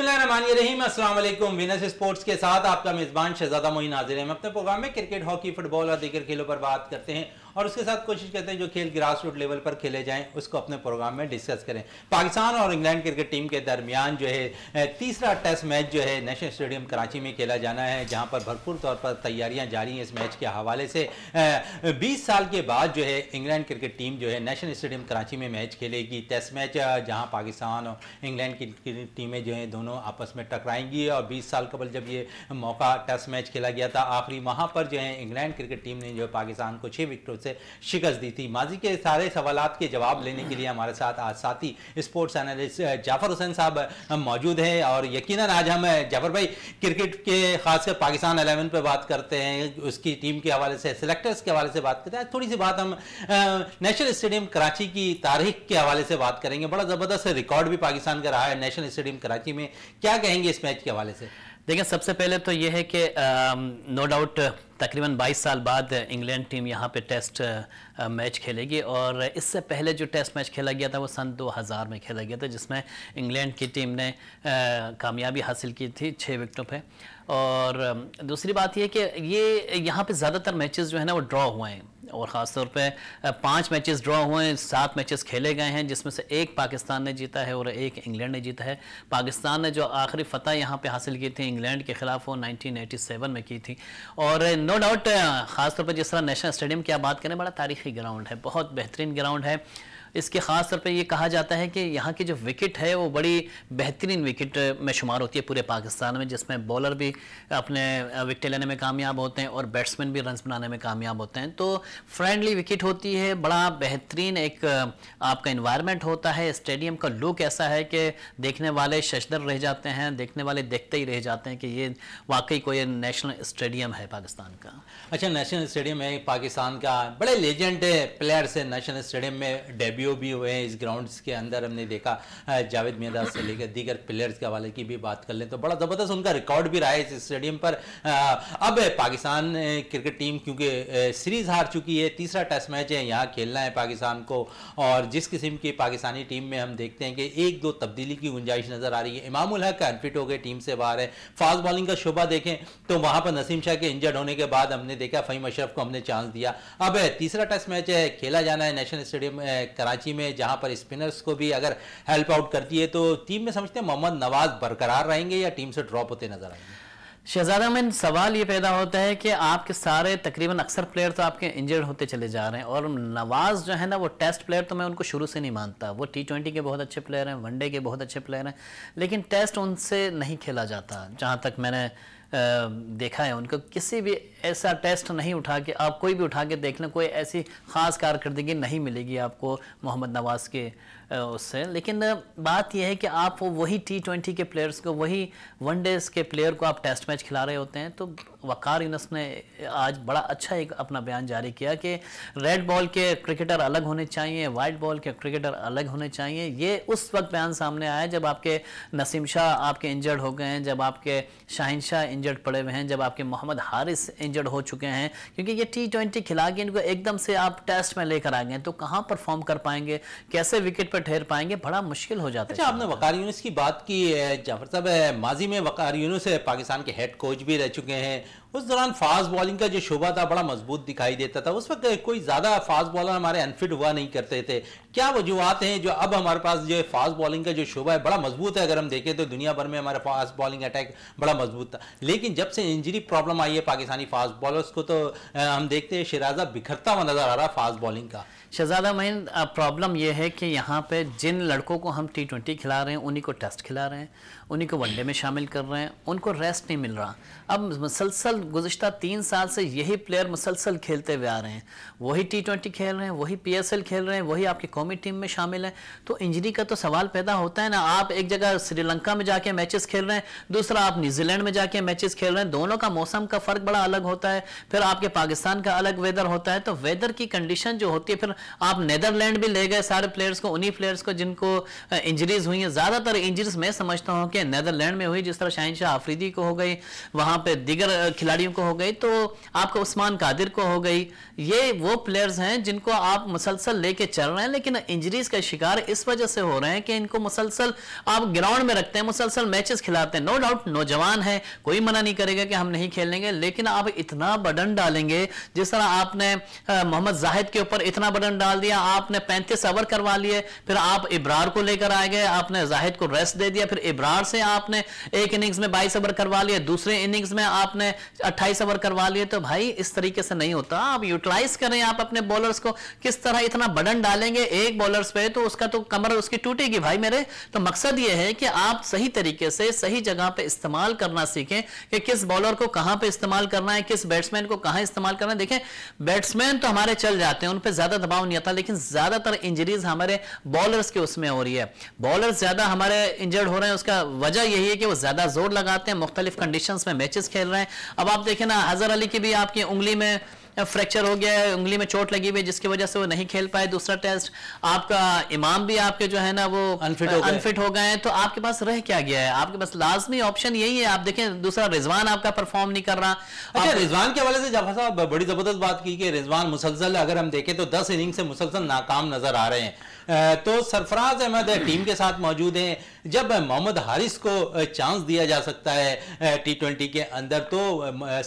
Venus sports के साथ आपका मेज़बान शहजादा मोहन नाजिर है हम अपने प्रोग्राम में क्रिकेट हॉकी फुटबॉल और दीगर खेलों पर बात करते हैं और उसके साथ कोशिश करते हैं जो खेल ग्रास रूट लेवल पर खेले जाएं उसको अपने प्रोग्राम में डिस्कस करें पाकिस्तान और इंग्लैंड क्रिकेट टीम के दरमियान जो है तीसरा टेस्ट मैच जो है नेशनल स्टेडियम कराची में खेला जाना है जहाँ पर भरपूर तौर पर तैयारियाँ जारी हैं इस मैच के हवाले से बीस साल के बाद जो है इंग्लैंड क्रिकेट टीम जो है नेशनल स्टेडियम कराची में मैच खेलेगी टेस्ट मैच जहाँ पाकिस्तान और इंग्लैंड की टीमें जो हैं दोनों आपस में टकराएंगी और बीस साल कबल जब ये मौका टेस्ट मैच खेला गया था आखिरी वहाँ पर जो है इंग्लैंड क्रिकेट टीम ने जो पाकिस्तान को छः विकेटों से शिकस्त दी थी माजी के सारे सवाल के जवाब लेने के लिए हमारे साथ आज साथी स्पोर्ट्स एनालिस्ट जाफर हुसैन साहब मौजूद हैं और यकीन आज हम जाफर भाई क्रिकेट के खासकर पाकिस्तान अलेवन पर बात करते हैं उसकी टीम के हवाले से सिलेक्टर्स के हवाले से बात करते हैं थोड़ी सी बात हम नेशनल स्टेडियम कराची की तारीख के हवाले से बात करेंगे बड़ा ज़बरदस्त रिकॉर्ड भी पाकिस्तान का रहा है नेशनल स्टेडियम कराची में क्या कहेंगे इस मैच के हवाले से देखिए सबसे पहले तो ये है कि नो डाउट तकरीबन 22 साल बाद इंग्लैंड टीम यहाँ पे टेस्ट आ, मैच खेलेगी और इससे पहले जो टेस्ट मैच खेला गया था वो सन 2000 में खेला गया था जिसमें इंग्लैंड की टीम ने कामयाबी हासिल की थी छः विकेटों पे और दूसरी बात यह कि ये यहाँ पे ज़्यादातर मैचेस जो है ना वो ड्रॉ हुए हैं और ख़ास तौर पे पांच मैचेस ड्रॉ हुए हैं सात मैचेस खेले गए हैं जिसमें से एक पाकिस्तान ने जीता है और एक इंग्लैंड ने जीता है पाकिस्तान ने जो आखिरी फतह यहाँ पे हासिल की थी इंग्लैंड के खिलाफ वो 1987 में की थी और नो डाउट ख़ासतौर पर जिस तरह नेशनल स्टेडियम की आप बात करें बड़ा तारीखी ग्राउंड है बहुत बेहतरीन ग्राउंड है इसके ख़ास तौर पर यह कहा जाता है कि यहाँ की जो विकेट है वो बड़ी बेहतरीन विकेट में शुमार होती है पूरे पाकिस्तान में जिसमें बॉलर भी अपने विकटें लेने में कामयाब होते हैं और बैट्समैन भी रन बनाने में कामयाब होते हैं तो फ्रेंडली विकेट होती है बड़ा बेहतरीन एक आपका इन्वायरमेंट होता है स्टेडियम का लुक ऐसा है कि देखने वाले शशदर रह जाते हैं देखने वाले देखते ही रह जाते हैं कि ये वाकई कोई नेशनल स्टेडियम है पाकिस्तान का अच्छा नेशनल स्टेडियम है पाकिस्तान का बड़े लेजेंड प्लेयर्स है नेशनल स्टेडियम में डेब्यू भी हुए हैं इस ग्राउंड्स के अंदर हमने देखा जावेद मेहदा से लेकर दीगर प्लेयर्स के हवाले की भी बात कर लें तो बड़ा ज़बरदस्त उनका रिकॉर्ड भी रहा है इस स्टेडियम पर अब पाकिस्तान क्रिकेट टीम क्योंकि सीरीज़ हार चुकी है तीसरा टेस्ट मैच है यहाँ खेलना है पाकिस्तान को और जिस किस्म की पाकिस्तानी टीम में हम देखते हैं कि एक दो तब्दीली की गुंजाइश नज़र आ रही है इमामुल हक अनफिट हो गए टीम से बाहर है फास्ट बॉलिंग का शोभा देखें तो वहाँ पर नसीम शाह के इंजर्ड होने के बाद हमने हमने देखा फ़हीम अशरफ को हमने चांस दिया अब तीसरा टेस्ट मैच है खेला जाना है नेशनल स्टेडियम कराची में जहां पर स्पिनर्स को भी अगर हेल्प आउट करती है तो टीम में समझते हैं मोहम्मद नवाज बरकरार रहेंगे या टीम से ड्रॉप होते नजर आएंगे शहजादा में सवाल ये पैदा होता है कि आपके सारे तकरीबन अक्सर प्लेयर तो आपके इंजर्ड होते चले जा रहे हैं और नवाज़ जो है ना वो टेस्ट प्लेयर तो मैं उनको शुरू से नहीं मानता वो टी ट्वेंटी के बहुत अच्छे प्लेयर हैं वनडे के बहुत अच्छे प्लेयर हैं लेकिन टेस्ट उनसे नहीं खेला जाता जहाँ तक मैंने देखा है उनको किसी भी ऐसा टेस्ट नहीं उठा के आप कोई भी उठा के देख लें कोई ऐसी ख़ास कारकर्दगी नहीं मिलेगी आपको मोहम्मद नवाज़ के उससे लेकिन बात यह है कि आप वही टी ट्वेंटी के प्लेयर्स को वही वनडेज़ के प्लेयर को आप टेस्ट मैच खिला रहे होते हैं तो वकार इनस ने आज बड़ा अच्छा एक अपना बयान जारी किया कि रेड बॉल के क्रिकेटर अलग होने चाहिए वाइट बॉल के क्रिकेटर अलग होने चाहिए ये उस वक्त बयान सामने आया जब आपके नसीम शाह आपके इंजर्ड हो गए हैं जब आपके शाहिन शाह इंजर्ड पड़े हुए हैं जब आपके मोहम्मद हारिस इंजर्ड हो चुके हैं क्योंकि ये टी ट्वेंटी खिला के इनको एकदम से आप टेस्ट में लेकर आ गए तो कहाँ परफॉर्म कर पाएंगे कैसे विकेट पर ठहर पाएंगे बड़ा मुश्किल हो जाता है अच्छा आपने वकार की बात की जाफर साहब माजी में वकार यूनिस पाकिस्तान के हेड कोच भी रह चुके हैं उस दौरान फास्ट बॉलिंग का जो शोभा था बड़ा मजबूत दिखाई देता था उस वक्त कोई ज़्यादा फास्ट बॉलर हमारे अनफिट हुआ नहीं करते थे क्या वजूहत हैं जो अब हमारे पास जो फास्ट बॉलिंग का जो शोभा है बड़ा मजबूत है अगर हम देखें तो दुनिया भर में हमारा फास्ट बॉलिंग अटैक बड़ा मजबूत था लेकिन जब से इंजरी प्रॉब्लम आई है पाकिस्तानी फास्ट बॉलर्स को तो हम देखते हैं शराजा बिखरता हुआ नज़र आ रहा फास्ट बॉलिंग का शहजादा महीन प्रॉब्लम यह है कि यहाँ पे जिन लड़कों को हम टी ट्वेंटी खिला रहे हैं उन्हीं को टेस्ट खिला रहे हैं उन्हीं को वनडे में शामिल कर रहे हैं उनको रेस्ट नहीं मिल रहा अब मुसलसल गुज्त तीन साल से यही प्लेयर मुसलसल खेलते हुए आ रहे हैं वही टी ट्वेंटी खेल रहे हैं वही पी एस एल खेल रहे हैं वही आपकी कौमी टीम में शामिल हैं तो इंजरी का तो सवाल पैदा होता है ना आप एक जगह श्रीलंका में जाके मैचेस खेल रहे हैं दूसरा आप न्यूजीलैंड में जाके मैचेस खेल रहे हैं दोनों का मौसम का फ़र्क बड़ा अलग होता है फिर आपके पाकिस्तान का अलग वेदर होता है तो वेदर की कंडीशन जो होती है फिर आप नैदरलैंड भी ले गए सारे प्लेयर्स को उन्हीं प्लेयर्स को जिनको इंजरीज हुई हैं ज़्यादातर इंजरीज मैं समझता हूँ के नैदरलैंड में हुई जिस तरह शाहिशाह आफरीदी को हो गई वहाँ पर दिगर खिलाड़ियों को हो गई तो आपका उस्मान कादिर को हो गई ये वो प्लेयर्स हैं जिनको आप मुसलसल लेके चल रहे हैं लेकिन इंजरीज का शिकार इस वजह से हो रहे हैं कि इनको मुसलसल आप ग्राउंड में रखते हैं मुसलसल मैचेस खिलाते हैं नो डाउट नौजवान है कोई मना नहीं करेगा कि हम नहीं खेलेंगे लेकिन आप इतना बटन डालेंगे जिस तरह आपने मोहम्मद जाहिद के ऊपर इतना बटन डाल दिया आपने पैंतीस ओवर करवा लिए फिर आप इब्रार को लेकर आए गए आपने जाहिद को रेस्ट दे दिया फिर इब्रार से आपने एक इनिंग्स में बाईस ओवर करवा लिए दूसरे इनिंग्स में आपने अट्ठाईस ओवर करवा लिए तो भाई इस तरीके से नहीं होता आप यूटिलाइज करें आप अपने बॉलर्स को किस तरह इतना बडन डालेंगे एक बॉलर्स पे तो उसका तो कमर उसकी टूटेगी भाई मेरे तो मकसद ये है कि आप सही तरीके से सही जगह पे इस्तेमाल करना सीखें कि किस बॉलर को कहां पे इस्तेमाल करना है किस बैट्समैन को कहां इस्तेमाल करना है देखें बैट्समैन तो हमारे चल जाते हैं उन पर ज्यादा दबाव नहीं आता लेकिन ज्यादातर इंजरीज हमारे बॉलर्स के उसमें हो रही है बॉलर ज्यादा हमारे इंजर्ड हो रहे हैं उसका वजह यही है कि वो ज़्यादा जोर लगाते हैं मुख्तलिफ कंडीशन में मैचेस खेल रहे हैं अब आप देखें ना हज़र अली की भी आपकी उंगली में फ्रैक्चर हो गया है उंगली में चोट लगी हुई है जिसकी वजह से वो नहीं खेल पाए दूसरा टेस्ट आपका इमाम भी आपके जो है ना वो अनफिट हो अनफिट हो गए हैं तो आपके पास रह क्या गया है आपके पास लाजमी ऑप्शन यही है आप देखें दूसरा रिजवान आपका परफॉर्म नहीं कर रहा अच्छा रिजवान के हवाले से जाफा साहब बड़ी जबरदस्त बात की कि रिजवान मुसलसल अगर हम देखें तो दस इनिंग से मुसलसल नाकाम नजर आ रहे हैं तो सरफराज अहमद टीम के साथ मौजूद हैं जब मोहम्मद हारिस को चांस दिया जा सकता है टी ट्वेंटी के अंदर तो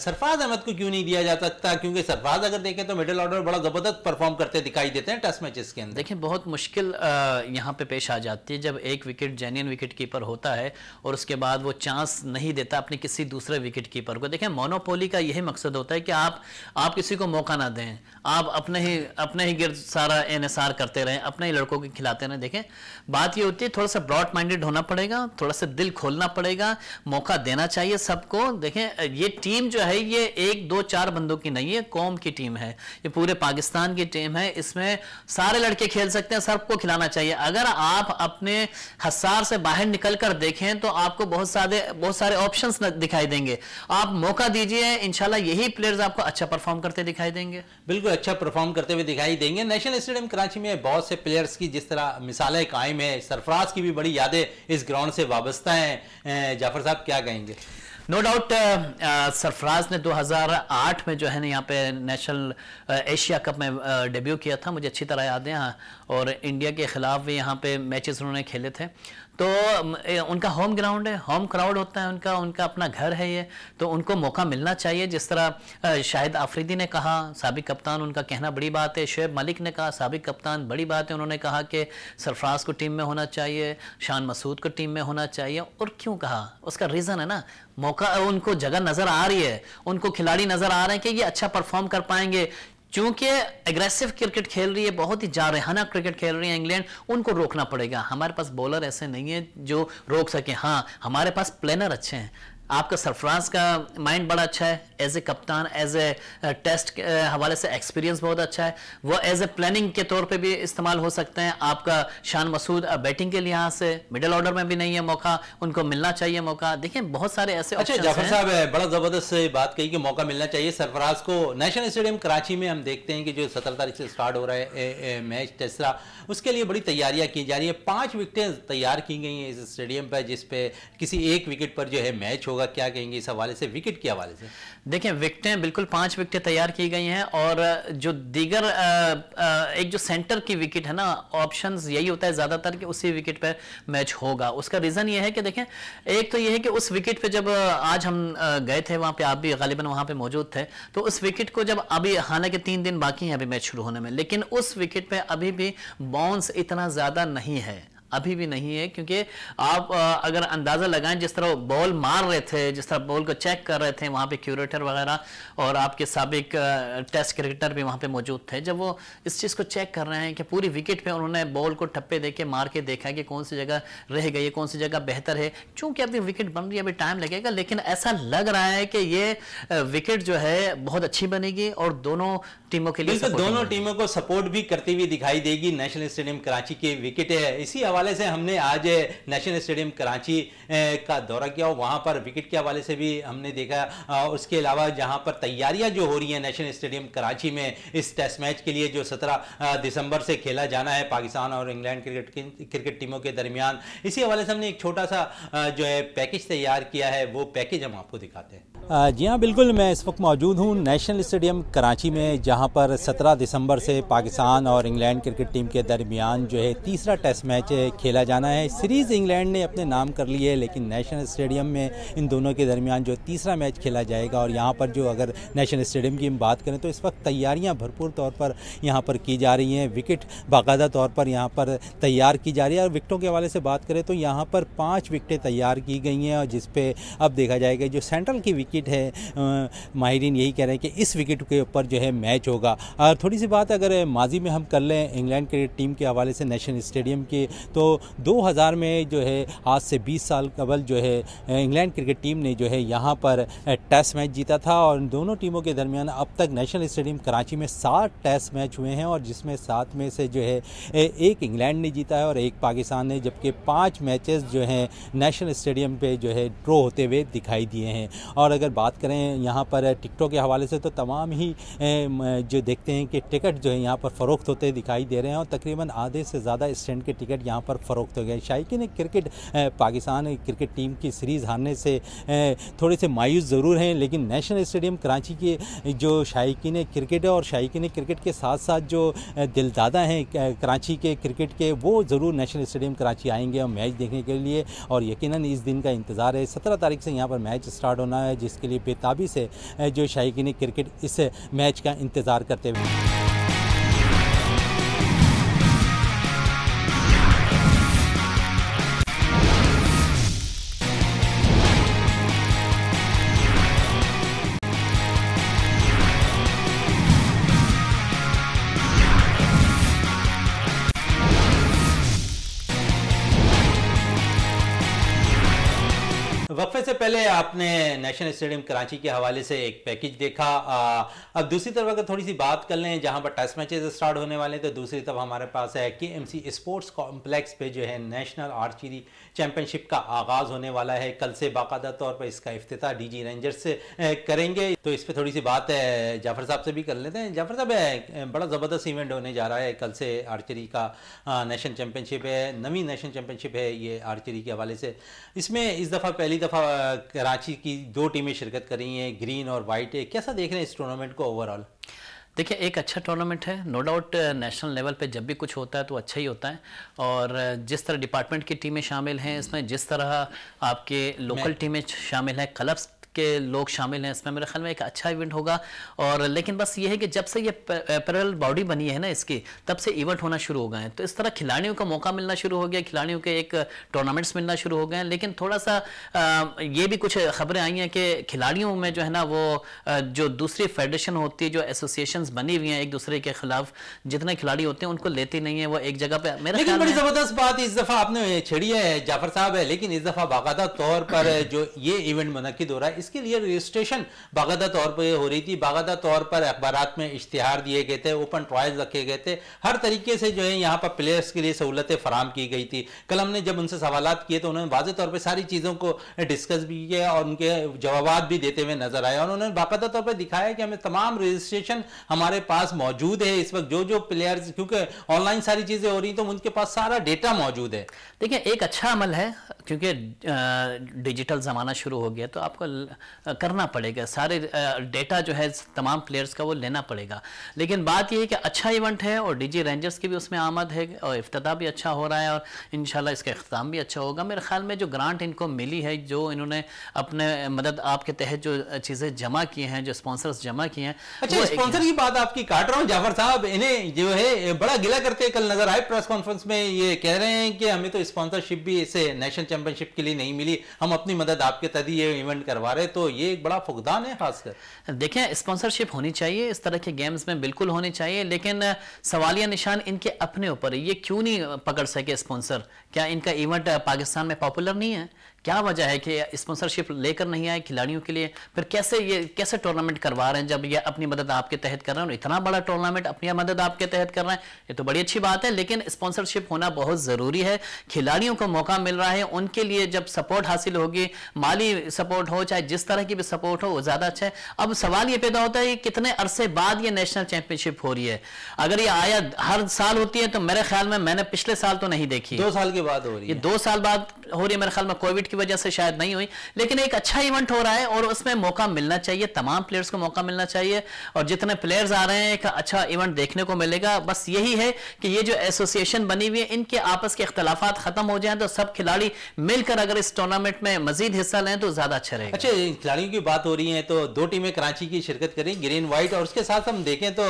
सरफराज अहमद को क्यों नहीं दिया जा सकता क्योंकि सरफराज अगर देखें तो मिडिल ऑर्डर बड़ा ज़बरदस्त परफॉर्म करते दिखाई देते हैं टेस्ट मैचेस के अंदर देखें बहुत मुश्किल यहाँ पे पेश आ जाती है जब एक विकेट जेन्यन विकेट कीपर होता है और उसके बाद वो चांस नहीं देता अपने किसी दूसरे विकेट कीपर को देखें मोनोपोली का यही मकसद होता है कि आप आप किसी को मौका ना दें आप अपने ही अपने ही गिर सारा एनएसआर करते रहें अपने ही लड़कों लड़कों के खिलाते रहना देखें बात ये होती है थोड़ा सा ब्रॉड माइंडेड होना पड़ेगा थोड़ा सा दिल खोलना पड़ेगा मौका देना चाहिए सबको देखें ये टीम जो है ये एक दो चार बंदों की नहीं है कौम की टीम है ये पूरे पाकिस्तान की टीम है इसमें सारे लड़के खेल सकते हैं सबको खिलाना चाहिए अगर आप अपने हसार से बाहर निकल कर देखें तो आपको बहुत सारे बहुत सारे ऑप्शन दिखाई देंगे आप मौका दीजिए इनशाला यही प्लेयर्स आपको अच्छा परफॉर्म करते दिखाई देंगे बिल्कुल अच्छा परफॉर्म करते हुए दिखाई देंगे नेशनल स्टेडियम कराची में बहुत से प्लेयर्स की जिस तरह मिसालें कायम है सरफराज की भी बड़ी यादें इस ग्राउंड से वाबस्ता हैं जाफर साहब क्या कहेंगे नो डाउट सरफराज ने 2008 में जो है ना यहाँ पे नेशनल एशिया कप में डेब्यू किया था मुझे अच्छी तरह याद है हाँ और इंडिया के ख़िलाफ़ भी यहाँ पे मैचेस उन्होंने खेले थे uh, तो उनका होम ग्राउंड है होम क्राउड होता है उनका उनका अपना घर है ये तो उनको मौका मिलना चाहिए जिस तरह शाहिद आफरीदी ने कहा सबक कप्तान उनका कहना बड़ी बात है शुएब मलिक ने कहा सबक कप्तान बड़ी बात है उन्होंने कहा कि सरफराज को टीम में होना चाहिए शान मसूद को टीम में होना चाहिए और क्यों कहा उसका रीज़न है ना मौका उनको जगह नज़र आ रही है उनको खिलाड़ी नज़र आ रहे हैं कि ये अच्छा परफॉर्म कर पाएंगे चूंकि एग्रेसिव क्रिकेट खेल रही है बहुत ही जारहाना क्रिकेट खेल रही है इंग्लैंड उनको रोकना पड़ेगा हमारे पास बॉलर ऐसे नहीं है जो रोक सके हाँ हमारे पास प्लेनर अच्छे हैं आपका सरफराज का माइंड बड़ा अच्छा है एज ए कप्तान एज ए टेस्ट के हवाले से एक्सपीरियंस बहुत अच्छा है वो एज ए प्लानिंग के तौर पे भी इस्तेमाल हो सकते हैं आपका शान मसूद बैटिंग uh, के लिहाज से मिडिल ऑर्डर में भी नहीं है मौका उनको मिलना चाहिए मौका देखिए बहुत सारे ऐसे अच्छा जाफर साहब बड़ा ज़बरदस्त बात कही कि मौका मिलना चाहिए सरफराज को नेशनल स्टेडियम कराची में हम देखते हैं कि जो सत्रह तारीख से स्टार्ट हो रहा है मैच तेसरा उसके लिए बड़ी तैयारियां की जा रही है पांच विकेटें तैयार की गई हैं इस स्टेडियम पर जिस पे किसी एक विकेट पर जो है मैच होगा क्या कहेंगे इस हवाले से विकेट के हवाले से देखिए विकेटें बिल्कुल पांच विकेटें तैयार की गई हैं और जो दीगर एक जो सेंटर की विकेट है ना ऑप्शन यही होता है ज़्यादातर कि उसी विकेट पर मैच होगा उसका रीज़न ये है कि देखें एक तो यह है कि उस विकेट पर जब आज हम गए थे वहां पर आप भी गालिबा वहां पर मौजूद थे तो उस विकेट को जब अभी हालांकि तीन दिन बाकी हैं अभी मैच शुरू होने में लेकिन उस विकेट पर अभी भी रिस्पॉन्स इतना ज़्यादा नहीं है अभी भी नहीं है क्योंकि आप अगर अंदाज़ा लगाएं जिस तरह बॉल मार रहे थे जिस तरह बॉल को चेक कर रहे थे वहां पे क्यूरेटर वगैरह और आपके सबक टेस्ट क्रिकेटर भी वहां पे मौजूद थे जब वो इस चीज़ को चेक कर रहे हैं कि पूरी विकेट पे उन्होंने बॉल को ठप्पे दे के मार के देखा कि कौन सी जगह रह गई है कौन सी जगह बेहतर है चूंकि अभी विकेट बन रही है अभी टाइम लगेगा लेकिन ऐसा लग रहा है कि ये विकेट जो है बहुत अच्छी बनेगी और दोनों टीमों के लिए दोनों टीमों को सपोर्ट भी करती हुई दिखाई देगी नेशनल स्टेडियम कराची के विकेट है इसी आवाज़ हवाले से हमने आज नेशनल स्टेडियम कराची का दौरा किया और वहाँ पर विकेट के हवाले से भी हमने देखा उसके अलावा जहाँ पर तैयारियाँ जो हो रही हैं नेशनल स्टेडियम कराची में इस टेस्ट मैच के लिए जो सत्रह दिसंबर से खेला जाना है पाकिस्तान और इंग्लैंड क्रिकेट क्रिकेट टीमों के दरमियान इसी हवाले से हमने एक छोटा सा जो है पैकेज तैयार किया है वो पैकेज हम आपको दिखाते हैं जी हाँ बिल्कुल मैं इस वक्त मौजूद हूँ नेशनल स्टेडियम कराची में जहाँ पर 17 दिसंबर से पाकिस्तान और इंग्लैंड क्रिकेट टीम के दरमियान जो है तीसरा टेस्ट मैच खेला जाना है सीरीज़ इंग्लैंड ने अपने नाम कर ली है लेकिन नेशनल स्टेडियम में इन दोनों के दरमियान जो तीसरा मैच खेला जाएगा और यहाँ पर जो अगर नेशनल स्टेडियम की हम बात करें तो इस वक्त तैयारियाँ भरपूर तौर पर यहाँ पर की जा रही हैं विकेट बाकायदा तौर पर यहाँ पर तैयार की जा रही है और विकटों के हवाले से बात करें तो यहाँ पर पाँच विकटें तैयार की गई हैं और जिस अब देखा जाएगा जो सेंट्रल की विकेट है माहरीन यही कह रहे हैं कि इस विकेट के ऊपर जो है मैच होगा और थोड़ी सी बात अगर माजी में हम कर लें इंग्लैंड क्रिकेट टीम के हवाले से नेशनल स्टेडियम के तो तो 2000 में जो है आज से 20 साल कबल जो है इंग्लैंड क्रिकेट टीम ने जो है यहाँ पर टेस्ट मैच जीता था और दोनों टीमों के दरमियान अब तक नेशनल स्टेडियम कराची में सात टेस्ट मैच हुए हैं और जिसमें सात में से जो है एक इंग्लैंड ने जीता है और एक पाकिस्तान ने जबकि पाँच मैचेस जो हैं नेशनल स्टेडियम पर जो है ड्रॉ होते हुए दिखाई दिए हैं और अगर बात करें यहाँ पर टिकटों के हवाले से तो तमाम ही जो देखते हैं कि टिकट जो है यहाँ पर फ़रोख्त होते दिखाई दे रहे हैं और तकरीबन आधे से ज़्यादा स्टैंड के टिकट यहाँ पर पर फ़रोख्त हो गया ने क्रिकेट पाकिस्तान क्रिकेट टीम की सीरीज़ हारने से थोड़े से मायूस ज़रूर हैं लेकिन नेशनल स्टेडियम कराची के जो ने क्रिकेट और ने क्रिकेट के साथ साथ जो दिलदादा हैं कराची के क्रिकेट के वो ज़रूर नेशनल स्टेडियम कराची आएंगे और मैच देखने के लिए और यकीन इस दिन का इंतज़ार है सत्रह तारीख से यहाँ पर मैच स्टार्ट होना है जिसके लिए बेताबी से जो ने क्रिकेट इस मैच का इंतज़ार करते हुए वक्फे से पहले आपने नेशनल स्टेडियम कराची के हवाले से एक पैकेज देखा आ, अब दूसरी तरफ अगर थोड़ी सी बात कर लें जहां पर टेस्ट मैचेस स्टार्ट होने वाले हैं तो दूसरी तरफ हमारे पास है के एम सी स्पोर्ट्स कॉम्प्लेक्स पे जो है नेशनल आर्चरी चैंपियनशिप का आगाज़ होने वाला है कल से बाकायदा तौर पर इसका अफ्ताह डी जी रेंजर्स से करेंगे तो इस पर थोड़ी सी बात जाफर साहब से भी कर लेते हैं जाफर साहब बड़ा ज़बरदस्त इवेंट होने जा रहा है कल से आर्चरी का नेशनल चैम्पियनशिप है नवी नेशनल चैम्पियनशिप है ये आर्चरी के हवाले से इसमें इस दफ़ा पहली दफ़ा दफ़ा कराची की दो टीमें शिरकत कर रही हैं ग्रीन और वाइट है कैसा देख रहे हैं इस टूर्नामेंट को ओवरऑल देखिए एक अच्छा टूर्नामेंट है नो डाउट नेशनल लेवल पे जब भी कुछ होता है तो अच्छा ही होता है और जिस तरह डिपार्टमेंट की टीमें शामिल हैं इसमें जिस तरह आपके लोकल टीमें शामिल हैं क्लब्स के लोग शामिल हैं इसमें मेरे ख्याल में एक अच्छा इवेंट होगा और लेकिन बस ये है कि जब से ये पैरल बॉडी बनी है ना इसकी तब से इवेंट होना शुरू हो गए हैं तो इस तरह खिलाड़ियों का मौका मिलना शुरू हो गया खिलाड़ियों के एक टूर्नामेंट्स मिलना शुरू हो गए हैं लेकिन थोड़ा सा ये भी कुछ खबरें आई हैं कि खिलाड़ियों में जो है ना वो जो दूसरी फेडरेशन होती है जो एसोसिएशन बनी हुई हैं एक दूसरे के खिलाफ जितने खिलाड़ी होते हैं उनको लेते नहीं है वो एक जगह पर मेरे लेकिन बड़ी जबरदस्त बात इस दफा आपने छेड़ी है जाफर साहब है लेकिन इस दफा बाकायदा तौर पर जो ये इवेंट मनकद हो रहा है इस इसके लिए रजिस्ट्रेशन बाकायदा तौर पर हो रही थी बाकायदा तौर पर अखबार में इश्तहार दिए गए थे ओपन ट्रायल्स रखे गए थे हर तरीके से जो है यहाँ पर प्लेयर्स के लिए सहूलतें फराम की गई थी कल हमने जब उनसे सवाल किए तो उन्होंने वाजे तौर पर सारी चीज़ों को डिस्कस भी किया और उनके जवाब भी देते हुए नजर आए और उन्होंने बाकायदा तौर पर दिखाया कि हमें तमाम रजिस्ट्रेशन हमारे पास मौजूद है इस वक्त जो जो प्लेयर्स क्योंकि ऑनलाइन सारी चीज़ें हो रही तो उनके पास सारा डेटा मौजूद है देखिए एक अच्छा अमल है क्योंकि डिजिटल ज़माना शुरू हो गया तो आपको करना पड़ेगा सारे डेटा जो है तमाम प्लेयर्स का वो लेना पड़ेगा लेकिन बात यह है कि अच्छा इवेंट है और डीजी रेंजर्स की भी उसमें आमद है और इफ्तः भी अच्छा हो रहा है और इन इसका अख्ताम भी अच्छा होगा मेरे ख्याल में जो ग्रांट इनको मिली है जो इन्होंने अपने मदद आपके तहत जो चीज़ें जमा किए हैं जो स्पॉन्सर्स जमा किए हैं अच्छा स्पॉन्सर की बात आपकी काट रहा हूँ जाफर साहब इन्हें जो है बड़ा गिला करते कल नजर आए प्रेस कॉन्फ्रेंस में ये कह रहे हैं कि हमें तो स्पॉन्सरशिप भी इसे नेशनल चैंपियनशिप के लिए नहीं मिली हम अपनी मदद आपके तहत ये इवेंट करवा रहे अरे तो ये एक बड़ा फुकदान है खासकर देखें स्पॉन्सरशिप होनी चाहिए इस तरह के गेम्स में बिल्कुल होनी चाहिए लेकिन सवालिया निशान इनके अपने ऊपर ये क्यों नहीं पकड़ सके स्पॉन्सर क्या इनका इवेंट पाकिस्तान में पॉपुलर नहीं है क्या वजह है कि स्पॉन्सरशिप लेकर नहीं आए खिलाड़ियों के लिए फिर कैसे ये कैसे टूर्नामेंट करवा रहे हैं जब ये अपनी मदद आपके तहत कर रहे हैं और इतना बड़ा टूर्नामेंट अपनी मदद आपके तहत कर रहे हैं ये तो बड़ी अच्छी बात है लेकिन स्पॉन्सरशिप होना बहुत ज़रूरी है खिलाड़ियों को मौका मिल रहा है उनके लिए जब सपोर्ट हासिल होगी माली सपोर्ट हो चाहे जिस तरह की भी सपोर्ट हो वो ज़्यादा अच्छा है अब सवाल ये पैदा होता है कि कितने अरसे बाद ये नेशनल चैंपियनशिप हो रही है अगर ये आया हर साल होती है तो मेरे ख्याल में मैंने पिछले साल तो नहीं देखी दो साल के बाद हो रही है दो साल बाद हो रही है मेरे ख्याल में कोविड की वजह से शायद नहीं हुई लेकिन एक अच्छा इवेंट हो रहा है और उसमें मौका मिलना चाहिए तमाम प्लेयर्स को मौका मिलना चाहिए और जितने प्लेयर्स आ रहे हैं एक अच्छा इवेंट देखने को मिलेगा बस यही है कि ये जो एसोसिएशन बनी हुई है इनके आपस के अख्तलाफ खत्म हो जाए तो सब खिलाड़ी मिलकर अगर इस टूर्नामेंट में मजीद हिस्सा लें तो ज्यादा अच्छा रहेगा अच्छा खिलाड़ियों की बात हो रही है तो दो टीमें कराची की शिरकत करें ग्रीन व्हाइट और उसके साथ हम देखें तो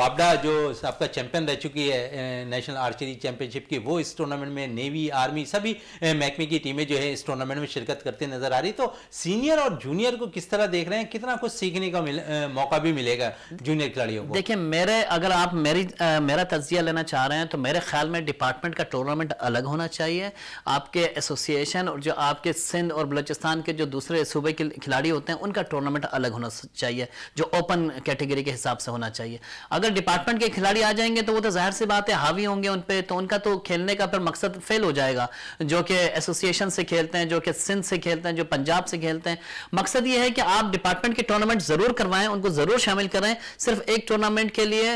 वाबडा जो आपका चैंपियन रह चुकी है नेशनल आर्चरी चैंपियनशिप की वो इस टूर्नामेंट में नेवी आर्मी सभी महकमे की टीमें जो है इस टूर्नामेंट में शिरकत करती नजर आ रही तो सीनियर और जूनियर को किस तरह देख रहे हैं कितना कुछ सीखने का मिल, आ, मौका भी मिलेगा जूनियर खिलाड़ियों को देखिए मेरे अगर आप मेरी आ, मेरा तजिया लेना चाह रहे हैं तो मेरे ख्याल में डिपार्टमेंट का टूर्नामेंट अलग होना चाहिए आपके एसोसिएशन और जो आपके सिंध और बलोचिस्तान के जो दूसरे सूबे के खिलाड़ी होते हैं उनका टूर्नामेंट अलग होना चाहिए जो ओपन कैटेगरी के हिसाब से होना चाहिए अगर डिपार्टमेंट के खिलाड़ी आ जाएंगे तो वो तो जाहिर सी बात है हावी होंगे उन पर तो उनका तो खेलने का फिर मकसद फेल हो जाएगा जो कि एसोसिएशन से खेल खेलते हैं जो कि सिंध से खेलते हैं जो पंजाब से खेलते हैं मकसद ये है कि आप डिपार्टमेंट के टूर्नामेंट जरूर करवाएं उनको जरूर शामिल करें सिर्फ एक टूर्नामेंट के लिए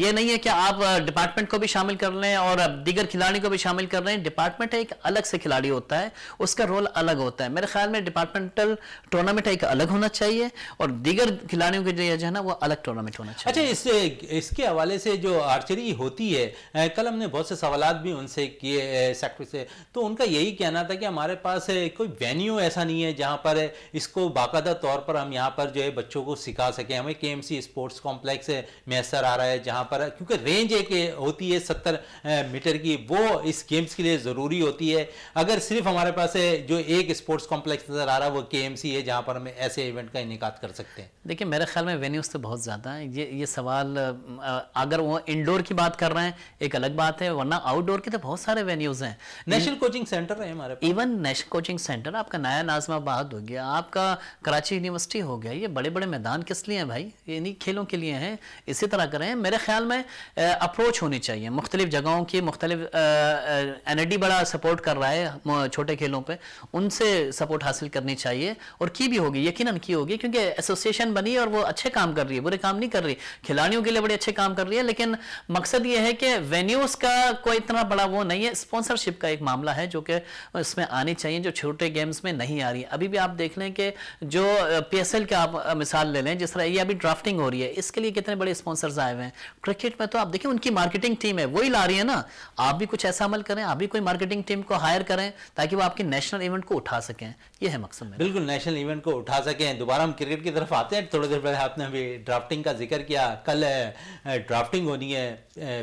ये नहीं है कि आप डिपार्टमेंट को भी शामिल कर लें और दीगर खिलाड़ी को भी शामिल कर लें डिपार्टमेंट एक अलग से खिलाड़ी होता है उसका रोल अलग होता है मेरे ख्याल में डिपार्टमेंटल टूर्नामेंट एक अलग होना चाहिए और दीगर खिलाड़ियों के लिए जो है ना वो अलग टूर्नामेंट होना चाहिए अच्छा इससे इसके हवाले से जो आर्चरी होती है कल हमने बहुत से सवाल भी उनसे किए सेक्टर से तो उनका यही कहना था कि हमारे पास पास कोई वेन्यू ऐसा नहीं है जहाँ पर इसको बाकायदा तौर पर हम यहाँ पर जो है बच्चों को सिखा सकें हमें K M C sports complex मैसर आ रहा है जहाँ पर क्योंकि रेंज एक होती है सत्तर मीटर की वो इस गेम्स के लिए ज़रूरी होती है अगर सिर्फ हमारे पास जो एक स्पोर्ट्स कॉम्प्लेक्स नज़र आ रहा है वो के एम सी है जहाँ पर हमें ऐसे इवेंट का इनका कर सकते हैं देखिए मेरे ख्याल में वेन्यूज़ तो बहुत ज़्यादा हैं ये ये सवाल अगर वो इनडोर की बात कर रहे हैं एक अलग बात है वरना आउटडोर के तो बहुत सारे वेन्यूज़ हैं नेशनल कोचिंग सेंटर है हमारे even national Adarsh coaching centre आपका नया नाजमाबाद हो गया आपका कराची यूनिवर्सिटी हो गया ये बड़े बड़े मैदान किस लिए हैं भाई ये इन्हीं खेलों के लिए हैं इसी तरह करें मेरे ख्याल में अप्रोच होनी चाहिए मुख्तलिफ जगहों की मुख्तलिफ एन बड़ा सपोर्ट कर रहा है छोटे खेलों पर उनसे सपोर्ट हासिल करनी चाहिए और की भी होगी यकीन की होगी क्योंकि एसोसिएशन बनी और वो अच्छे काम कर रही है बुरे काम नहीं कर रही खिलाड़ियों के लिए बड़े अच्छे काम कर रही है लेकिन मकसद ये है कि वेन्यूज़ का कोई इतना बड़ा वो नहीं है स्पॉन्सरशिप का एक मामला है जो कि इसमें आनी चाहिए चाहिए जो छोटे गेम्स में नहीं आ रही है अभी भी आप देख लें कि जो पी की आप मिसाल ले लें जिस तरह ये अभी ड्राफ्टिंग हो रही है इसके लिए कितने बड़े स्पॉन्सर्स आए हुए हैं क्रिकेट में तो आप देखिए उनकी मार्केटिंग टीम है वही ला रही है ना आप भी कुछ ऐसा अमल करें आप भी कोई मार्केटिंग टीम को हायर करें ताकि वो आपके नेशनल इवेंट को उठा सकें ये है मकसद बिल्कुल नेशनल इवेंट को उठा सकें दोबारा हम क्रिकेट की तरफ आते हैं थोड़ी देर पहले आपने अभी ड्राफ्टिंग का जिक्र किया कल ड्राफ्टिंग होनी है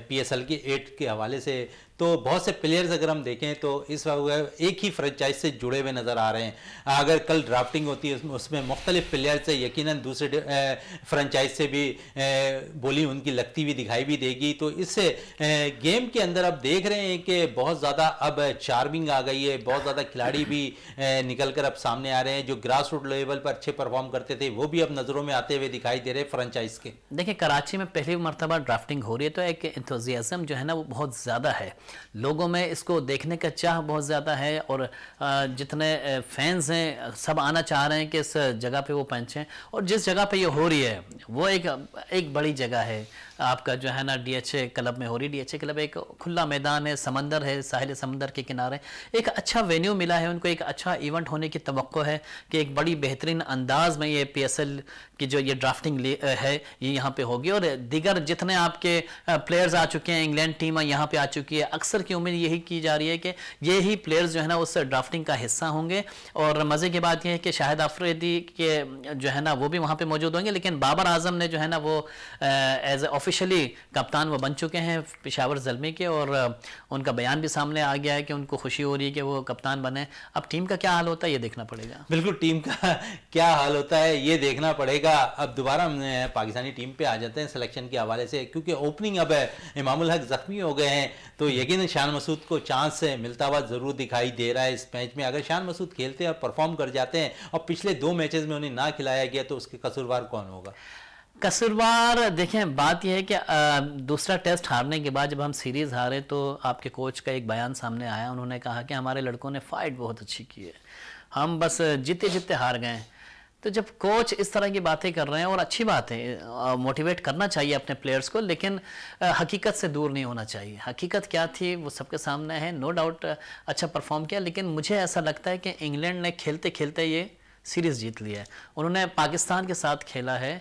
पी की एट के हवाले से तो बहुत से प्लेयर्स अगर हम देखें तो इस वक्त एक ही फ्रेंचाइज से जुड़े हुए नज़र आ रहे हैं अगर कल ड्राफ्टिंग होती है उसमें मुख्तलिफ प्लेयर से यकीनन दूसरे फ्रेंचाइज से भी बोली उनकी लगती हुई दिखाई भी देगी तो इससे गेम के अंदर आप देख रहे हैं कि बहुत ज़्यादा अब चार्मिंग आ गई है बहुत ज़्यादा खिलाड़ी भी निकल कर अब सामने आ रहे हैं जो ग्रास रूट लेवल पर अच्छे परफॉर्म करते थे वो भी अब नज़रों में आते हुए दिखाई दे रहे हैं फ्रेंचाइज के देखिए कराची में पहली मरतबा ड्राफ्टिंग हो रही है तो एक इंथोजियाज़म जो है ना वो बहुत ज़्यादा है लोगों में इसको देखने का चाह बहुत ज़्यादा है और जितने फैंस हैं सब आना चाह रहे हैं कि इस जगह पे वो पहुँचें और जिस जगह पे ये हो रही है वो एक एक बड़ी जगह है आपका जो है ना डीएचए क्लब में हो रही डीएचए क्लब एक खुला मैदान है समंदर है साहिल समंदर के किनारे एक अच्छा वेन्यू मिला है उनको एक अच्छा इवेंट होने की तो है कि एक बड़ी बेहतरीन अंदाज में ये पी की जो ये ड्राफ्टिंग है ये यहाँ पे होगी और दिगर जितने आपके प्लेयर्स आ चुके हैं इंग्लैंड टीम यहाँ पे आ चुकी है अक्सर की उम्मीद यही की जा रही है कि ही प्लेयर्स जो है ना उस ड्राफ्टिंग का हिस्सा होंगे और मज़े की बात यह है कि शाहिद आफ्रेदी के जो है ना वो भी वहाँ पर मौजूद होंगे लेकिन बाबर आजम ने जो है ना वो एज ए ऑफिशियली कप्तान वो बन चुके हैं पेशावर जलमे के और उनका बयान भी सामने आ गया है कि उनको खुशी हो रही है कि वो कप्तान बने अब टीम का क्या हाल होता है ये देखना पड़ेगा बिल्कुल टीम का क्या हाल होता है ये देखना पड़ेगा अब दोबारा हमने पाकिस्तानी टीम पे आ जाते हैं सिलेक्शन के हवाले से क्योंकि ओपनिंग अब इमामुल हक ज़ख्मी हो गए हैं तो हम्म। यकीन शान मसूद को चांस मिलता हुआ ज़रूर दिखाई दे रहा है इस मैच में अगर शान मसूद खेलते हैं और परफॉर्म कर जाते हैं और पिछले दो मैचेस में उन्हें ना खिलाया गया तो उसके कसूरवार कौन होगा कसूरवार देखें बात यह है कि दूसरा टेस्ट हारने के बाद जब हम सीरीज़ हारे तो आपके कोच का एक बयान सामने आया उन्होंने कहा कि हमारे लड़कों ने फाइट बहुत अच्छी की है हम बस जीते जीते हार गए तो जब कोच इस तरह की बातें कर रहे हैं और अच्छी बात है मोटिवेट करना चाहिए अपने प्लेयर्स को लेकिन आ, हकीकत से दूर नहीं होना चाहिए हकीकत क्या थी वो सबके सामने है नो डाउट अच्छा परफॉर्म किया लेकिन मुझे ऐसा लगता है कि इंग्लैंड ने खेलते खेलते ये सीरीज जीत ली है उन्होंने पाकिस्तान के साथ खेला है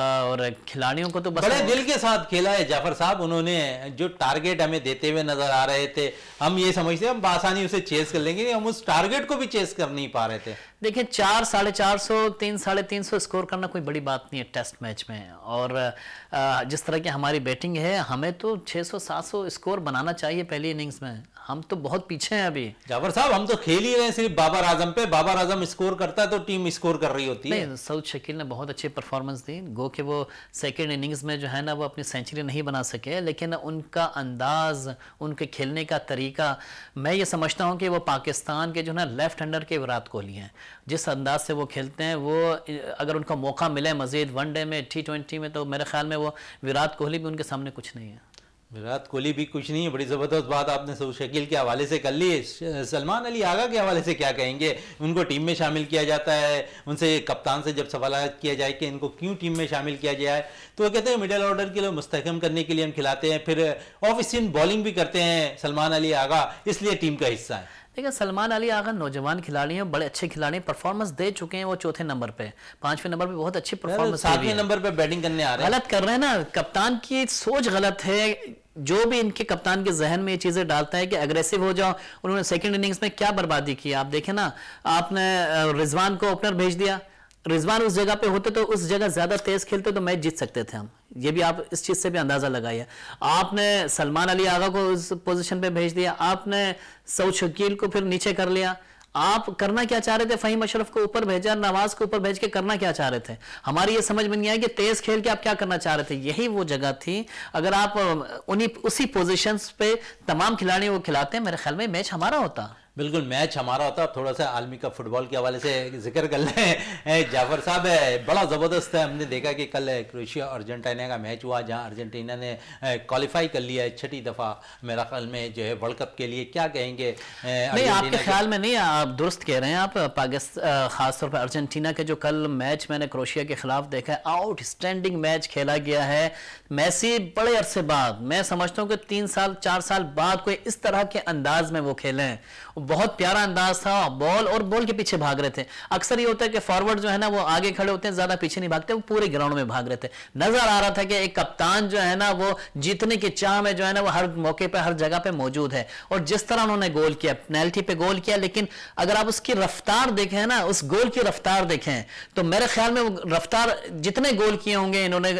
और खिलाड़ियों को तो बस बड़े दिल के साथ खेला है जाफर साहब उन्होंने जो टारगेट हमें देते हुए नजर आ रहे थे हम ये समझते हम आसानी उसे चेस कर लेंगे हम उस टारगेट को भी चेस कर नहीं पा रहे थे देखिए चार साढ़े चार सौ तीन साढ़े तीन सौ स्कोर करना कोई बड़ी बात नहीं है टेस्ट मैच में और जिस तरह की हमारी बैटिंग है हमें तो छः सौ सात सौ स्कोर बनाना चाहिए पहली इनिंग्स में हम तो बहुत पीछे हैं अभी जाबर साहब हम तो खेल ही रहे हैं सिर्फ बाबर आजम पे बाबर आजम स्कोर करता है तो टीम स्कोर कर रही होती है सऊद शकील ने बहुत अच्छी परफॉर्मेंस दी गो के वो सेकेंड इनिंग्स में जो है ना वो अपनी सेंचुरी नहीं बना सके लेकिन उनका अंदाज उनके खेलने का तरीका मैं ये समझता हूँ कि वो पाकिस्तान के जो है लेफ्ट हैंडर के विराट कोहली हैं जिस अंदाज से वो खेलते हैं वो अगर उनका मौका मिले मज़ीद वनडे में टी ट्वेंटी में तो मेरे ख्याल में वो विराट कोहली भी उनके सामने कुछ नहीं है विराट कोहली भी कुछ नहीं है बड़ी ज़बरदस्त बात आपने सऊ शकील के हवाले से कर ली सलमान अली आगा के हवाले से क्या कहेंगे उनको टीम में शामिल किया जाता है उनसे कप्तान से जब सवाल किया जाए कि इनको क्यों टीम में शामिल किया जाए तो वो कहते हैं मिडिल ऑर्डर के लिए मुस्तकम करने के लिए हम खिलाते हैं फिर ऑफ स्पिन बॉलिंग भी करते हैं सलमान अली आगा इसलिए टीम का हिस्सा है देखिए सलमान अली आगा नौजवान खिलाड़ी हैं बड़े अच्छे खिलाड़ी परफॉर्मेंस दे चुके हैं वो चौथे नंबर पे पांचवें नंबर पे बहुत अच्छी परफॉर्मेंस सातवें नंबर पे बैटिंग करने आ रहे हैं गलत कर रहे हैं ना कप्तान की सोच गलत है जो भी इनके कप्तान के जहन में ये चीज़ें डालता है कि अग्रेसिव हो जाओ उन्होंने सेकेंड इनिंग्स में क्या बर्बादी की आप देखें ना आपने रिजवान को ओपनर भेज दिया रिजवान उस जगह पे होते तो उस जगह ज़्यादा तेज़ खेलते तो मैच जीत सकते थे हम ये भी आप इस चीज़ से भी अंदाज़ा लगाइए आपने सलमान अली आगा को उस पोजिशन पे भेज दिया आपने सऊद शकील को फिर नीचे कर लिया आप करना क्या चाह रहे थे फहीम अशरफ को ऊपर भेजा नवाज को ऊपर भेज के करना क्या चाह रहे थे हमारी ये समझ में नहीं आई कि तेज खेल के आप क्या करना चाह रहे थे यही वो जगह थी अगर आप उन्हीं उसी पोजिशन पे तमाम खिलाड़ी वो खिलाते हैं मेरे ख्याल में मैच हमारा होता बिल्कुल मैच हमारा होता थोड़ा सा आलमी का फुटबॉल के हवाले से जिक्र कर लें जाफर साहब बड़ा ज़बरदस्त है हमने देखा कि कल क्रोशिया अर्जेंटीना का मैच हुआ जहां अर्जेंटीना ने क्वालिफाई कर लिया है छठी दफ़ा मेरा ख्याल में जो है वर्ल्ड कप के लिए क्या कहेंगे नहीं आपके ख्याल में नहीं आप दुरुस्त कह रहे हैं आप पाकिस्तान ख़ासतौर पर अर्जेंटीना के जो कल मैच मैंने क्रोशिया के खिलाफ देखा है स्टैंडिंग मैच खेला गया है मैसी बड़े अरसे बाद मैं समझता हूँ कि तीन साल चार साल बाद कोई इस तरह के अंदाज में वो खेलें बहुत प्यारा अंदाज था बॉल और बॉल के पीछे भाग रहे थे अक्सर ये होता है कि फॉरवर्ड जो है ना वो आगे खड़े होते हैं ज्यादा पीछे नहीं भागते वो पूरे ग्राउंड में भाग रहे थे नजर आ रहा था कि एक कप्तान जो है ना वो जीतने की चाह में जो है ना वो हर मौके पर हर जगह पे मौजूद है और जिस तरह उन्होंने गोल किया पेनल्टी पे गोल किया लेकिन अगर आप उसकी रफ्तार देखें ना उस गोल की रफ्तार देखें तो मेरे ख्याल में रफ्तार जितने गोल किए होंगे इन्होंने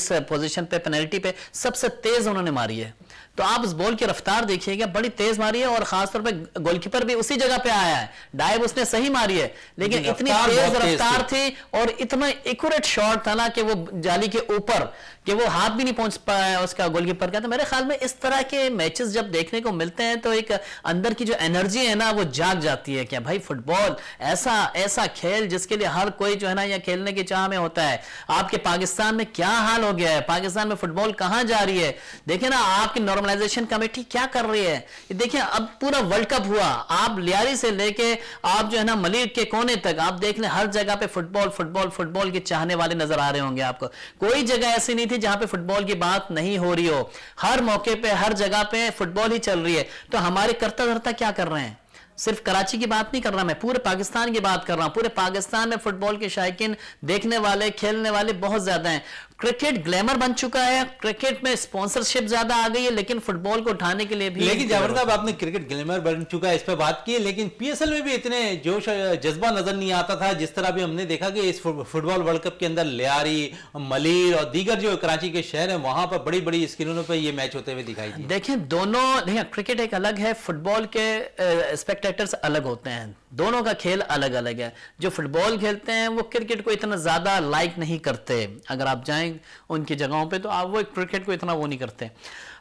इस पोजिशन पे पेनल्टी पे सबसे तेज उन्होंने मारी है तो आप उस बॉल की रफ्तार देखिएगा बड़ी तेज मारी है और खासतौर पे गोलकीपर भी उसी जगह पे आया है डाइव उसने सही मारी है लेकिन इतनी तेज रफ्तार थी और इतना एक्यूरेट शॉट था ना कि वो जाली के ऊपर कि वो हाथ भी नहीं पहुंच पाया उसका गोलकीपर का तो मेरे ख्याल में इस तरह के मैचेस जब देखने को मिलते हैं तो एक अंदर की जो एनर्जी है ना वो जाग जाती है क्या भाई फुटबॉल ऐसा ऐसा खेल जिसके लिए हर कोई जो है ना यह खेलने की चाह में होता है आपके पाकिस्तान में क्या हाल हो गया है पाकिस्तान में फुटबॉल कहां जा रही है देखिये ना आपकी नॉर्मलाइजेशन कमेटी क्या कर रही है देखिए अब पूरा वर्ल्ड कप हुआ आप लियारी से लेके आप जो है ना मलिक के कोने तक आप देख लें हर जगह पे फुटबॉल फुटबॉल फुटबॉल के चाहने वाले नजर आ रहे होंगे आपको कोई जगह ऐसी नहीं थी थी जहां पे फुटबॉल की बात नहीं हो रही हो हर मौके पे हर जगह पे फुटबॉल ही चल रही है तो हमारे करता धरता क्या कर रहे हैं सिर्फ कराची की बात नहीं कर रहा मैं पूरे पाकिस्तान की बात कर रहा हूं पूरे पाकिस्तान में फुटबॉल के शायकीन देखने वाले खेलने वाले बहुत ज्यादा हैं क्रिकेट ग्लैमर बन चुका है क्रिकेट में स्पॉन्सरशिप ज्यादा आ गई है लेकिन फुटबॉल को उठाने के लिए भी लेकिन जावर साहब आपने क्रिकेट ग्लैमर बन चुका है इस पर बात की लेकिन पीएसएल में भी इतने जोश जज्बा नजर नहीं आता था जिस तरह भी हमने देखा कि इस फुटबॉल वर्ल्ड कप के अंदर लियारी मलिर और दीगर जो कराची के शहर है वहां पर बड़ी बड़ी स्क्रीनों पर यह मैच होते हुए दिखाई देखिये दोनों देखिए क्रिकेट एक अलग है फुटबॉल के स्पेक्टेटर्स अलग होते हैं दोनों का खेल अलग अलग है जो फुटबॉल खेलते हैं वो क्रिकेट को इतना ज़्यादा लाइक नहीं करते अगर आप जाएं उनकी जगहों पे तो आप वो क्रिकेट को इतना वो नहीं करते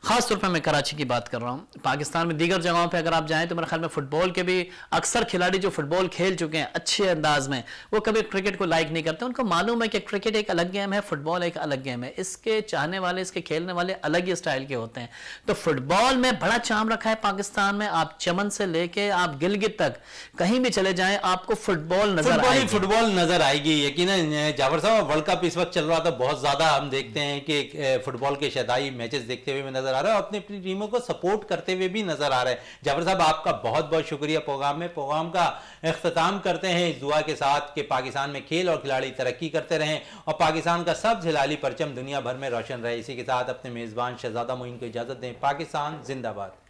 खास तौर पर मैं कराची की बात कर रहा हूँ पाकिस्तान में दीगर जगहों पर अगर आप जाएँ तो मेरे ख्याल में फुटबॉल के भी अक्सर खिलाड़ी जो फुटबॉल खेल चुके हैं अच्छे अंदाज में वो कभी क्रिकेट को लाइक नहीं करते उनको मालूम है कि क्रिकेट एक अलग गेम है फुटबॉल एक अलग गेम है इसके चाहने वाले इसके खेलने वाले अलग ही स्टाइल के होते हैं तो फुटबॉल में बड़ा चाम रखा है पाकिस्तान में आप चमन से लेके आप गिलगित तक कहीं भी चले जाए आपको फुटबॉल नजर आएगी फुटबॉल नजर आएगी यकीन जावर साहब वर्ल्ड कप इस वक्त चल रहा था बहुत ज्यादा हम देखते हैं कि फुटबॉल के शदाई मैचेस देखते हुए नजर नजर आ रहा है और अपनी अपनी टीमों को सपोर्ट करते हुए भी नजर आ रहे हैं जाफर साहब आपका बहुत बहुत शुक्रिया प्रोग्राम में प्रोग्राम का अख्ताम करते हैं इस दुआ के साथ कि पाकिस्तान में खेल और खिलाड़ी तरक्की करते रहें और पाकिस्तान का सब हिलाली परचम दुनिया भर में रोशन रहे इसी के साथ अपने मेज़बान शहजादा मोइन को इजाज़त दें पाकिस्तान जिंदाबाद